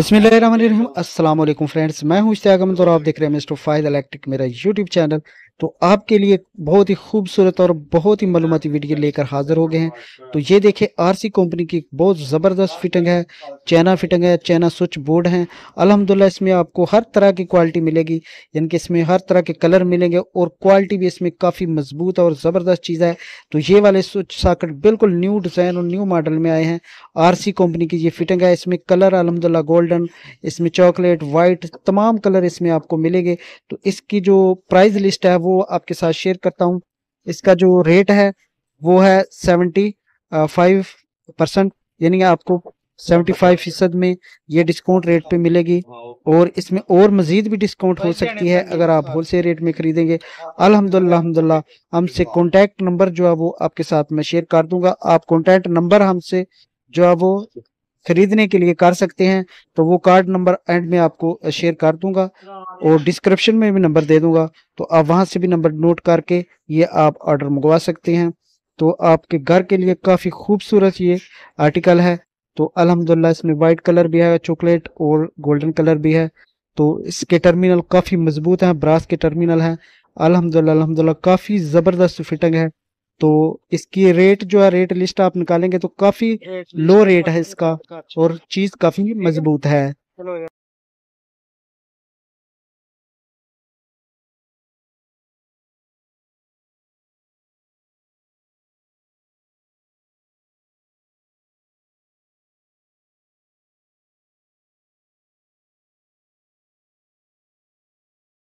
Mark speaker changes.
Speaker 1: बिसमीम अल्लाम फ्रेंड्स मैं हूं इश्तियाक अहमद और आप देख रहे हैं मिस्टर फायद इलेक्ट्रिक मेरा यूट्यूब चैनल तो आपके लिए बहुत ही खूबसूरत और बहुत ही मालूमती वीडियो लेकर हाजिर हो गए हैं तो ये देखें आरसी कंपनी की बहुत ज़बरदस्त फिटिंग है चैना फिटिंग है चैना स्विच बोर्ड हैं अलहमदिल्ला इसमें आपको हर तरह की क्वालिटी मिलेगी यानी कि इसमें हर तरह के कलर मिलेंगे और क्वालिटी भी इसमें काफ़ी मजबूत और ज़बरदस्त चीज़ है तो ये वाले स्विच साकट बिल्कुल न्यू डिज़ाइन और न्यू मॉडल में आए हैं आर कंपनी की ये फिटिंग है इसमें कलर अलहमदिल्ला गोल्डन इसमें चॉकलेट वाइट तमाम कलर इसमें आपको मिलेंगे तो इसकी जो प्राइज लिस्ट है वो वो आपके साथ शेयर करता हूँ इसका जो रेट है वो है सेवेंटी फाइव परसेंट यानी आपको सेवेंटी फाइव फीसद में ये डिस्काउंट रेट पे मिलेगी और इसमें और मजीद भी डिस्काउंट हो सकती है अगर आप होल सेल रेट में खरीदेंगे अलहमदिल्ला हमसे कॉन्टैक्ट नंबर जो है वो आपके साथ मैं शेयर कर दूंगा आप कॉन्टैक्ट नंबर हमसे जो है वो खरीदने के लिए कर सकते हैं तो वो कार्ड नंबर एंड में आपको शेयर कर दूंगा और डिस्क्रिप्शन में भी नंबर दे दूंगा तो आप वहां से भी नंबर नोट करके ये आप ऑर्डर मंगवा सकते हैं तो आपके घर के लिए काफ़ी खूबसूरत ये आर्टिकल है तो अलहमदुल्ला इसमें वाइट कलर भी है चॉकलेट और गोल्डन कलर भी है तो इसके टर्मिनल काफ़ी मजबूत है ब्रास के टर्मिनल है अलहमदुल्ला अलहमदुल्ला काफ़ी ज़बरदस्त फिटिंग है तो इसकी रेट जो है रेट लिस्ट आप निकालेंगे तो काफी लो रेट है इसका अच्छा। और चीज काफी मजबूत है